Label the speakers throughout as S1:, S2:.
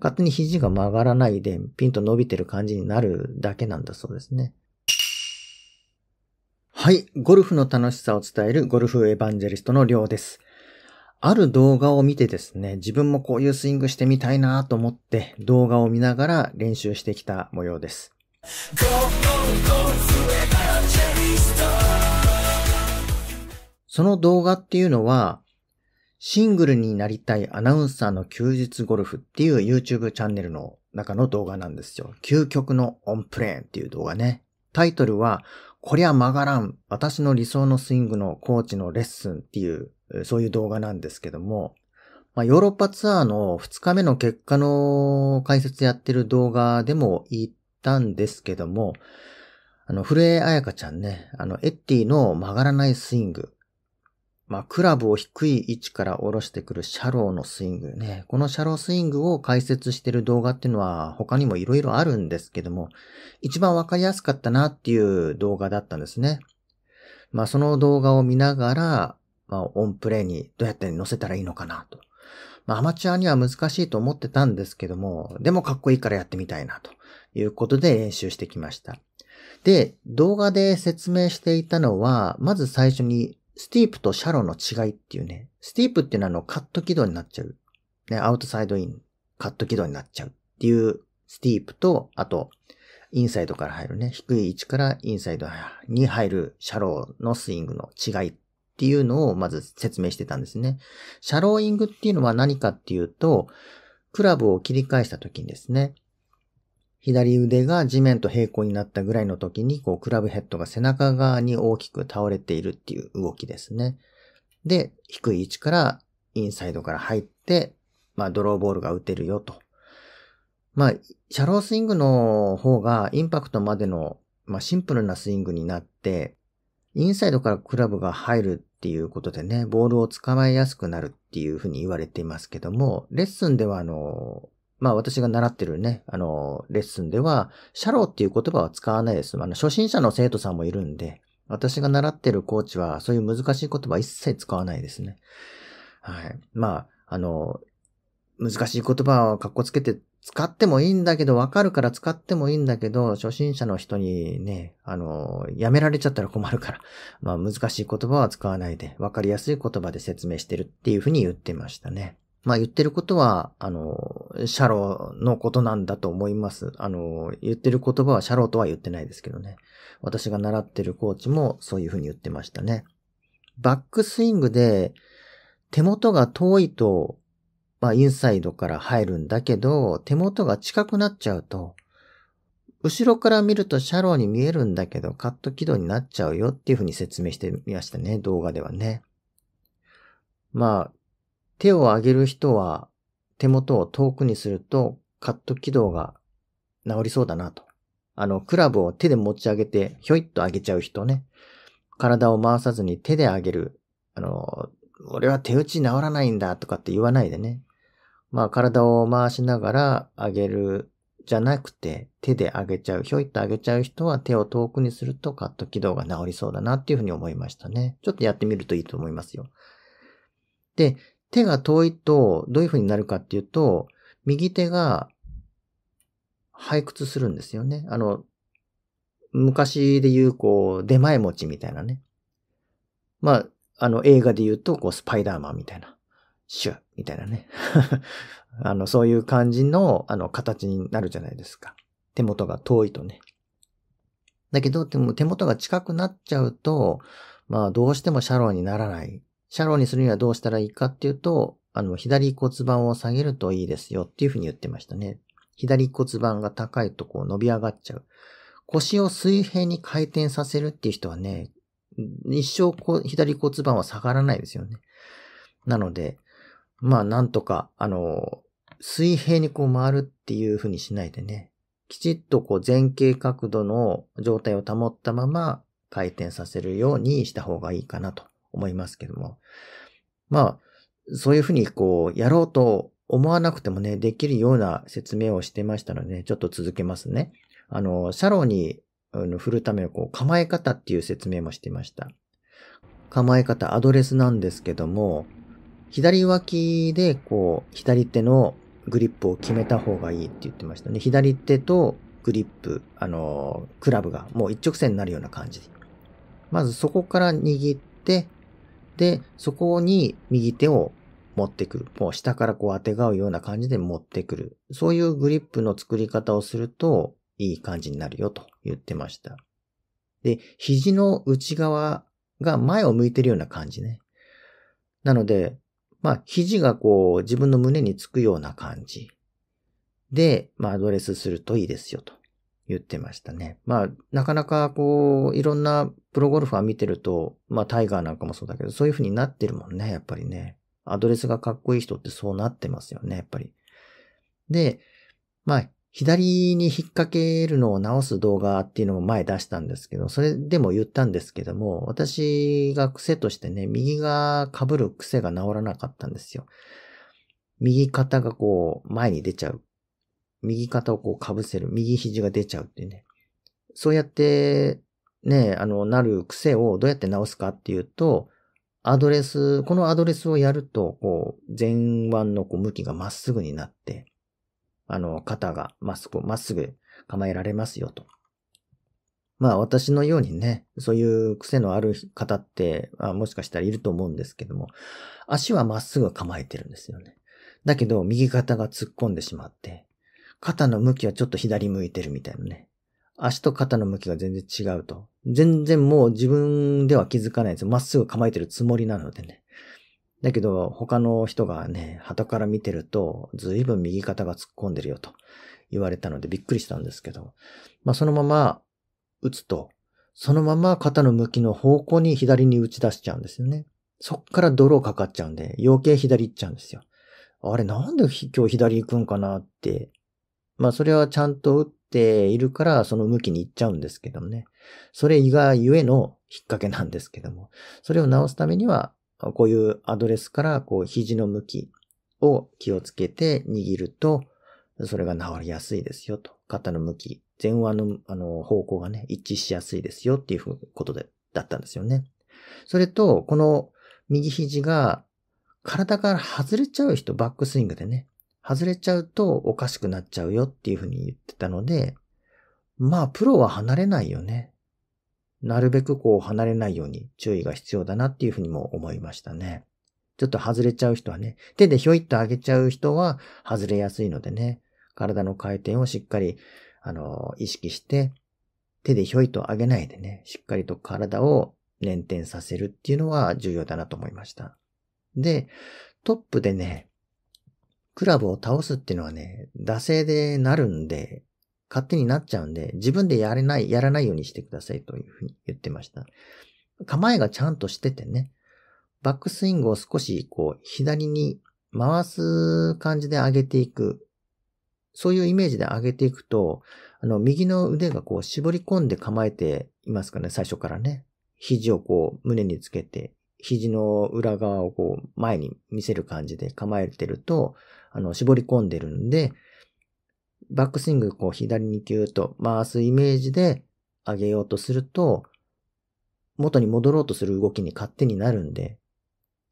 S1: 勝手に肘が曲がらないで、ピンと伸びてる感じになるだけなんだそうですね。はい。ゴルフの楽しさを伝えるゴルフエヴァンジェリストのりょうです。ある動画を見てですね、自分もこういうスイングしてみたいなと思って動画を見ながら練習してきた模様です。その動画っていうのは、シングルになりたいアナウンサーの休日ゴルフっていう YouTube チャンネルの中の動画なんですよ。究極のオンプレーンっていう動画ね。タイトルは、こりゃ曲がらん、私の理想のスイングのコーチのレッスンっていう、そういう動画なんですけども、まあ、ヨーロッパツアーの2日目の結果の解説やってる動画でも言ったんですけども、あの、古江彩香ちゃんね、あの、エッティの曲がらないスイング。まあ、クラブを低い位置から下ろしてくるシャローのスイングね。このシャロースイングを解説してる動画っていうのは他にも色々あるんですけども、一番わかりやすかったなっていう動画だったんですね。まあ、その動画を見ながら、まあ、オンプレイにどうやって乗せたらいいのかなと。まあ、アマチュアには難しいと思ってたんですけども、でもかっこいいからやってみたいなということで練習してきました。で、動画で説明していたのは、まず最初にスティープとシャローの違いっていうね、スティープっていうのはあのカット軌道になっちゃう。ね、アウトサイドイン、カット軌道になっちゃうっていうスティープと、あと、インサイドから入るね、低い位置からインサイドに入るシャローのスイングの違いっていうのをまず説明してたんですね。シャローイングっていうのは何かっていうと、クラブを切り返した時にですね、左腕が地面と平行になったぐらいの時に、こう、クラブヘッドが背中側に大きく倒れているっていう動きですね。で、低い位置からインサイドから入って、まあ、ドローボールが打てるよと。まあ、シャロースイングの方がインパクトまでの、まあ、シンプルなスイングになって、インサイドからクラブが入るっていうことでね、ボールを捕まえやすくなるっていうふうに言われていますけども、レッスンではあの、まあ私が習ってるね、あの、レッスンでは、シャローっていう言葉は使わないです。あの、初心者の生徒さんもいるんで、私が習ってるコーチは、そういう難しい言葉一切使わないですね。はい。まあ、あの、難しい言葉をかっこつけて使ってもいいんだけど、わかるから使ってもいいんだけど、初心者の人にね、あの、やめられちゃったら困るから、まあ難しい言葉は使わないで、わかりやすい言葉で説明してるっていうふうに言ってましたね。まあ言ってることは、あの、シャローのことなんだと思います。あの、言ってる言葉はシャローとは言ってないですけどね。私が習ってるコーチもそういうふうに言ってましたね。バックスイングで手元が遠いと、まあインサイドから入るんだけど、手元が近くなっちゃうと、後ろから見るとシャローに見えるんだけど、カット軌道になっちゃうよっていうふうに説明してみましたね、動画ではね。まあ、手を上げる人は手元を遠くにするとカット軌道が治りそうだなと。あの、クラブを手で持ち上げて、ひょいっと上げちゃう人ね。体を回さずに手で上げる。あの、俺は手打ち治らないんだとかって言わないでね。まあ、体を回しながら上げるじゃなくて、手で上げちゃう。ひょいっと上げちゃう人は手を遠くにするとカット軌道が治りそうだなっていうふうに思いましたね。ちょっとやってみるといいと思いますよ。で、手が遠いと、どういう風になるかっていうと、右手が、背屈するんですよね。あの、昔で言う、こう、出前持ちみたいなね。まあ、あの、映画で言うと、こう、スパイダーマンみたいな。シュッみたいなね。あの、そういう感じの、あの、形になるじゃないですか。手元が遠いとね。だけど、手元が近くなっちゃうと、まあ、どうしてもシャローにならないシャローにするにはどうしたらいいかっていうと、あの、左骨盤を下げるといいですよっていうふうに言ってましたね。左骨盤が高いとこう伸び上がっちゃう。腰を水平に回転させるっていう人はね、一生こう左骨盤は下がらないですよね。なので、まあなんとか、あの、水平にこう回るっていうふうにしないでね、きちっとこう前傾角度の状態を保ったまま回転させるようにした方がいいかなと思いますけども。まあ、そういうふうにこう、やろうと思わなくてもね、できるような説明をしてましたので、ね、ちょっと続けますね。あの、シャローに、振るためのこう構え方っていう説明もしてました。構え方、アドレスなんですけども、左脇でこう、左手のグリップを決めた方がいいって言ってましたね。左手とグリップ、あの、クラブがもう一直線になるような感じまずそこから握って、で、そこに右手を持ってくる。もう下からこう当てがうような感じで持ってくる。そういうグリップの作り方をするといい感じになるよと言ってました。で、肘の内側が前を向いてるような感じね。なので、まあ、肘がこう自分の胸につくような感じで、まあ、アドレスするといいですよと。言ってましたね。まあ、なかなかこう、いろんなプロゴルファー見てると、まあ、タイガーなんかもそうだけど、そういう風になってるもんね、やっぱりね。アドレスがかっこいい人ってそうなってますよね、やっぱり。で、まあ、左に引っ掛けるのを直す動画っていうのも前出したんですけど、それでも言ったんですけども、私が癖としてね、右が被る癖が治らなかったんですよ。右肩がこう、前に出ちゃう右肩をこう被せる、右肘が出ちゃうっていうね。そうやって、ね、あの、なる癖をどうやって直すかっていうと、アドレス、このアドレスをやると、こう、前腕のこう向きがまっすぐになって、あの、肩がまっすぐ、まっすぐ構えられますよと。まあ私のようにね、そういう癖のある方って、あもしかしたらいると思うんですけども、足はまっすぐ構えてるんですよね。だけど、右肩が突っ込んでしまって、肩の向きはちょっと左向いてるみたいなね。足と肩の向きが全然違うと。全然もう自分では気づかないです。まっすぐ構えてるつもりなのでね。だけど、他の人がね、旗から見てると、ずいぶん右肩が突っ込んでるよと言われたのでびっくりしたんですけど、まあそのまま打つと、そのまま肩の向きの方向に左に打ち出しちゃうんですよね。そっから泥かかっちゃうんで、余計左行っちゃうんですよ。あれなんで今日左行くんかなってまあそれはちゃんと打っているからその向きに行っちゃうんですけどもね。それ以外ゆえの引っ掛けなんですけども。それを直すためには、こういうアドレスからこう肘の向きを気をつけて握ると、それが治りやすいですよと。肩の向き、前腕のあの方向がね、一致しやすいですよっていうことで、だったんですよね。それと、この右肘が体から外れちゃう人、バックスイングでね。外れちゃうとおかしくなっちゃうよっていうふうに言ってたので、まあ、プロは離れないよね。なるべくこう離れないように注意が必要だなっていうふうにも思いましたね。ちょっと外れちゃう人はね、手でひょいっと上げちゃう人は外れやすいのでね、体の回転をしっかり、あの、意識して、手でひょいっと上げないでね、しっかりと体を捻転させるっていうのは重要だなと思いました。で、トップでね、クラブを倒すっていうのはね、惰性でなるんで、勝手になっちゃうんで、自分でやれない、やらないようにしてくださいというふうに言ってました。構えがちゃんとしててね、バックスイングを少しこう、左に回す感じで上げていく。そういうイメージで上げていくと、あの、右の腕がこう、絞り込んで構えていますかね、最初からね。肘をこう、胸につけて、肘の裏側をこう、前に見せる感じで構えてると、あの、絞り込んでるんで、バックスイングこう左にキューと回すイメージで上げようとすると、元に戻ろうとする動きに勝手になるんで、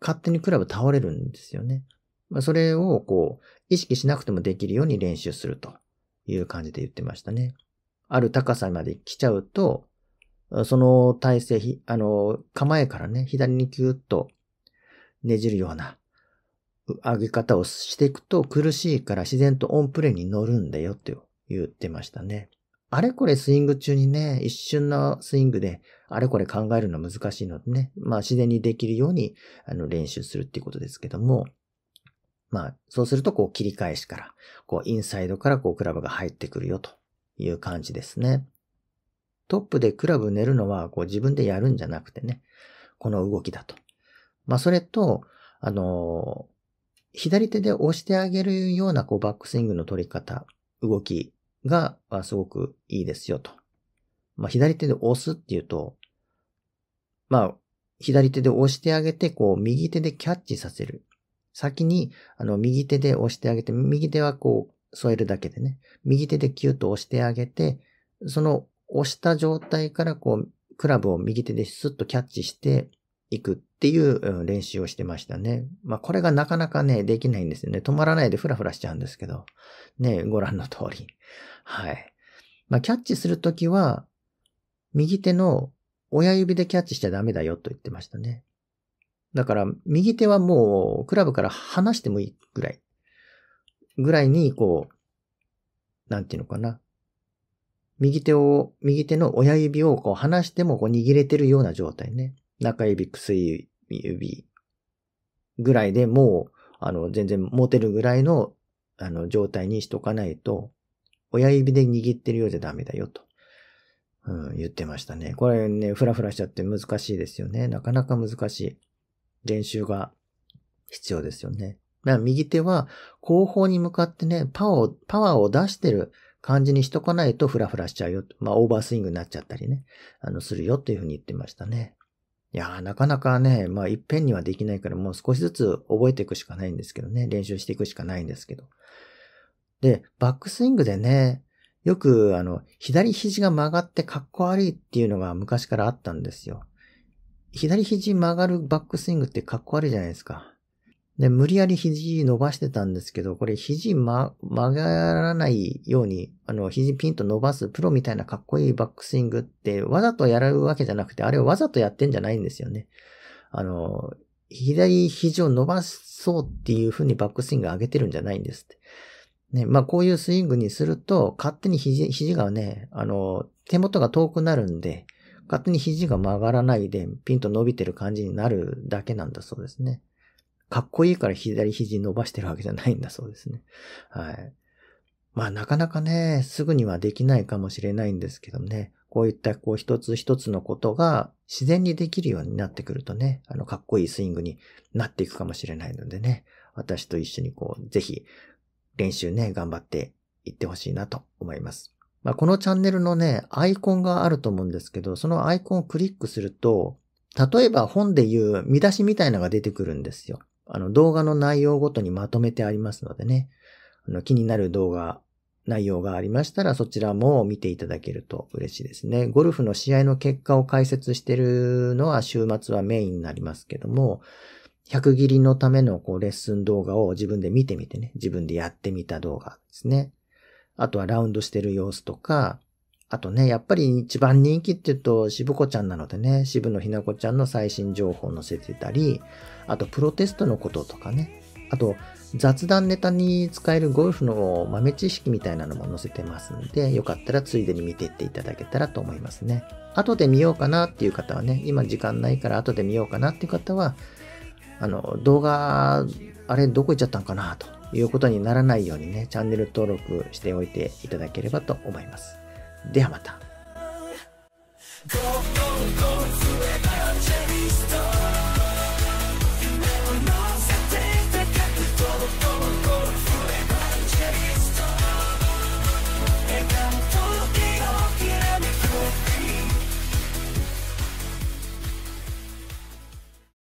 S1: 勝手にクラブ倒れるんですよね。まあ、それをこう、意識しなくてもできるように練習するという感じで言ってましたね。ある高さまで来ちゃうと、その体勢、あの、構えからね、左にキューッとねじるような上げ方をしていくと苦しいから自然とオンプレに乗るんだよって言ってましたね。あれこれスイング中にね、一瞬のスイングで、あれこれ考えるの難しいのでね、まあ自然にできるようにあの練習するっていうことですけども、まあそうするとこう切り返しから、こうインサイドからこうクラブが入ってくるよという感じですね。トップでクラブ寝るのはこう自分でやるんじゃなくてね、この動きだと。まあそれと、あの左手で押してあげるようなこうバックスイングの取り方、動きがすごくいいですよと。まあ、左手で押すっていうと、まあ、左手で押してあげて、こう、右手でキャッチさせる。先に、あの、右手で押してあげて、右手はこう、添えるだけでね、右手でキュッと押してあげて、その押した状態からこう、クラブを右手でスッとキャッチして、いくっていう練習をしてましたね。まあこれがなかなかね、できないんですよね。止まらないでフラフラしちゃうんですけど。ね、ご覧の通り。はい。まあキャッチするときは、右手の親指でキャッチしちゃダメだよと言ってましたね。だから、右手はもう、クラブから離してもいいぐらい。ぐらいに、こう、なんていうのかな。右手を、右手の親指をこう離してもこう握れてるような状態ね。中指、薬指ぐらいでもう、あの、全然持てるぐらいの、あの、状態にしとかないと、親指で握ってるようじゃダメだよと、うん、言ってましたね。これね、ふらふらしちゃって難しいですよね。なかなか難しい。練習が必要ですよね。だから右手は後方に向かってね、パワーを、パワーを出してる感じにしとかないとフラフラしちゃうよと。まあ、オーバースイングになっちゃったりね、あの、するよっていうふうに言ってましたね。いやー、なかなかね、まあ、いっぺんにはできないから、もう少しずつ覚えていくしかないんですけどね。練習していくしかないんですけど。で、バックスイングでね、よく、あの、左肘が曲がってかっこ悪いっていうのが昔からあったんですよ。左肘曲がるバックスイングってかっこ悪いじゃないですか。で、無理やり肘伸ばしてたんですけど、これ肘、ま、曲がらないように、あの、肘ピンと伸ばすプロみたいなかっこいいバックスイングって、わざとやるわけじゃなくて、あれをわざとやってんじゃないんですよね。あの、左肘を伸ばそうっていうふうにバックスイング上げてるんじゃないんですって。ね、まあこういうスイングにすると、勝手に肘、肘がね、あの、手元が遠くなるんで、勝手に肘が曲がらないで、ピンと伸びてる感じになるだけなんだそうですね。かっこいいから左肘伸ばしてるわけじゃないんだそうですね。はい。まあなかなかね、すぐにはできないかもしれないんですけどね、こういったこう一つ一つのことが自然にできるようになってくるとね、あのかっこいいスイングになっていくかもしれないのでね、私と一緒にこう、ぜひ練習ね、頑張っていってほしいなと思います。まあこのチャンネルのね、アイコンがあると思うんですけど、そのアイコンをクリックすると、例えば本で言う見出しみたいなのが出てくるんですよ。あの、動画の内容ごとにまとめてありますのでね、あの、気になる動画、内容がありましたら、そちらも見ていただけると嬉しいですね。ゴルフの試合の結果を解説してるのは週末はメインになりますけども、100切りのためのこうレッスン動画を自分で見てみてね、自分でやってみた動画ですね。あとはラウンドしてる様子とか、あとね、やっぱり一番人気って言うと、渋子ちゃんなのでね、渋野ひな子ちゃんの最新情報を載せてたり、あとプロテストのこととかね、あと雑談ネタに使えるゴルフの豆知識みたいなのも載せてますんで、よかったらついでに見ていっていただけたらと思いますね。後で見ようかなっていう方はね、今時間ないから後で見ようかなっていう方は、あの、動画、あれどこ行っちゃったんかなということにならないようにね、チャンネル登録しておいていただければと思います。ではまた。